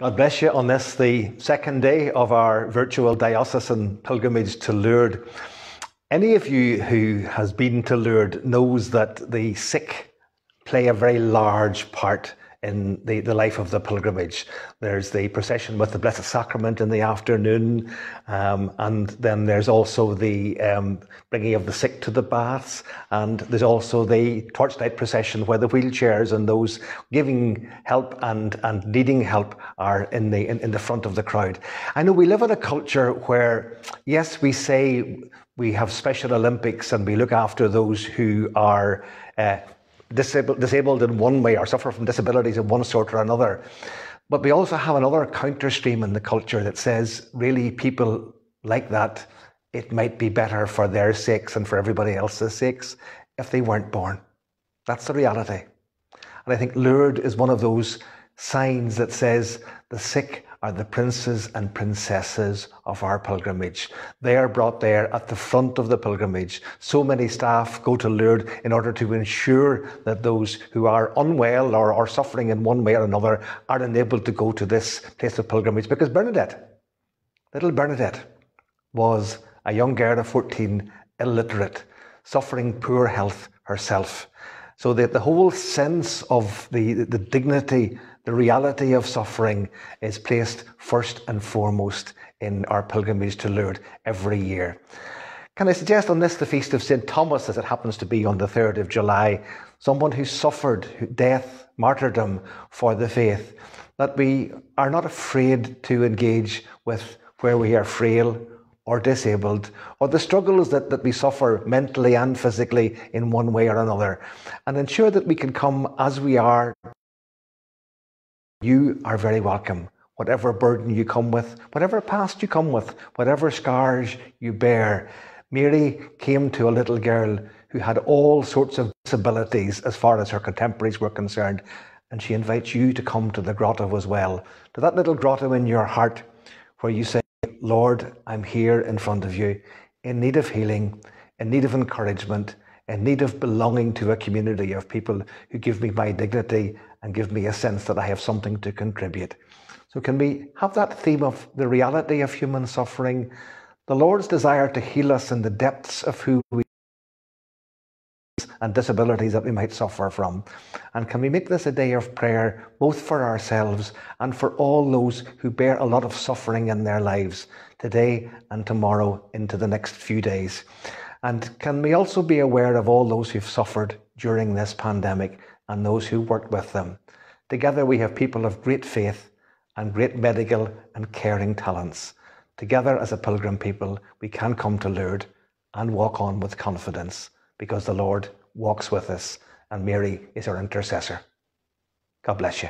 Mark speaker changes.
Speaker 1: God bless you on this, the second day of our virtual diocesan pilgrimage to Lourdes. Any of you who has been to Lourdes knows that the sick play a very large part in the, the life of the pilgrimage. There's the procession with the Blessed Sacrament in the afternoon, um, and then there's also the um, bringing of the sick to the baths, and there's also the torchlight procession where the wheelchairs and those giving help and, and needing help are in the, in, in the front of the crowd. I know we live in a culture where, yes, we say we have Special Olympics and we look after those who are. Uh, disabled, disabled in one way or suffer from disabilities of one sort or another. But we also have another counter stream in the culture that says, really, people like that, it might be better for their sakes and for everybody else's sakes if they weren't born. That's the reality. And I think Lourdes is one of those signs that says the sick are the princes and princesses of our pilgrimage. They are brought there at the front of the pilgrimage. So many staff go to Lourdes in order to ensure that those who are unwell or are suffering in one way or another are enabled to go to this place of pilgrimage because Bernadette, little Bernadette, was a young girl of 14, illiterate, suffering poor health herself. So that the whole sense of the, the dignity the reality of suffering is placed first and foremost in our pilgrimage to Lourdes every year. Can I suggest on this the feast of St. Thomas, as it happens to be on the 3rd of July, someone who suffered death, martyrdom for the faith, that we are not afraid to engage with where we are frail or disabled, or the struggles that, that we suffer mentally and physically in one way or another, and ensure that we can come as we are you are very welcome. Whatever burden you come with, whatever past you come with, whatever scars you bear. Mary came to a little girl who had all sorts of disabilities as far as her contemporaries were concerned, and she invites you to come to the grotto as well, to that little grotto in your heart where you say, Lord, I'm here in front of you, in need of healing, in need of encouragement, in need of belonging to a community of people who give me my dignity and give me a sense that I have something to contribute. So, can we have that theme of the reality of human suffering, the Lord's desire to heal us in the depths of who we are and disabilities that we might suffer from. And can we make this a day of prayer, both for ourselves and for all those who bear a lot of suffering in their lives today and tomorrow into the next few days? And can we also be aware of all those who've suffered during this pandemic and those who worked with them? Together, we have people of great faith and great medical and caring talents. Together, as a pilgrim people, we can come to Lourdes and walk on with confidence because the Lord walks with us and Mary is our intercessor. God bless you.